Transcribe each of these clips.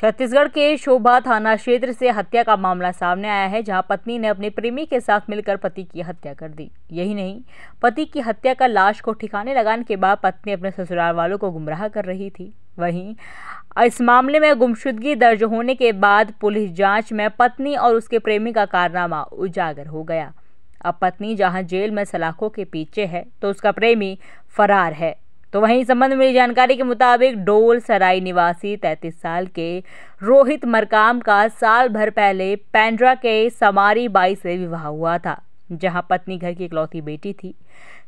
छत्तीसगढ़ के शोभा थाना क्षेत्र से हत्या का मामला सामने आया है जहां पत्नी ने अपने प्रेमी के साथ मिलकर पति की हत्या कर दी यही नहीं पति की हत्या का लाश को ठिकाने लगाने के बाद पत्नी अपने ससुराल वालों को गुमराह कर रही थी वहीं इस मामले में गुमशुदगी दर्ज होने के बाद पुलिस जांच में पत्नी और उसके प्रेमी का कारनामा उजागर हो गया अब पत्नी जहां जेल में सलाखों के पीछे है तो उसका प्रेमी फरार है तो वहीं संबंध में मिली जानकारी के मुताबिक डोल सराय निवासी तैतीस साल के रोहित मरकाम का साल भर पहले पैंड्रा के समारी बाई से विवाह हुआ था जहां पत्नी घर की इकलौती बेटी थी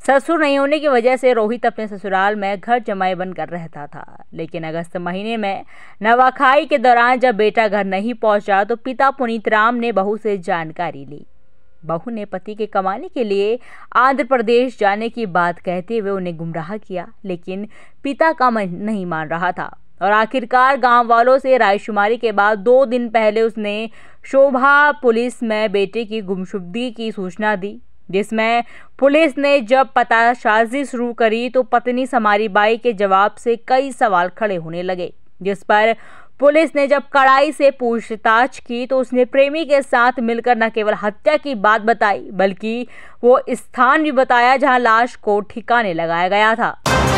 ससुर नहीं होने की वजह से रोहित अपने ससुराल में घर जमाए बन कर रहता था लेकिन अगस्त महीने में नवाखाई के दौरान जब बेटा घर नहीं पहुंचा तो पिता पुनीत राम ने बहू से जानकारी ली बहू ने पति के कमाने के लिए आंध्र प्रदेश जाने की बात कहते हुए उन्हें गुमराह किया लेकिन पिता का मन नहीं मान रहा था और आखिरकार गांव वालों से रायशुमारी के बाद दो दिन पहले उसने शोभा पुलिस में बेटे की गुमशुदगी की सूचना दी जिसमें पुलिस ने जब पता पताशाजी शुरू करी तो पत्नी समारी बाई के जवाब से कई सवाल खड़े होने लगे जिस पर पुलिस ने जब कड़ाई से पूछताछ की तो उसने प्रेमी के साथ मिलकर न केवल हत्या की बात बताई बल्कि वो स्थान भी बताया जहां लाश को ठिकाने लगाया गया था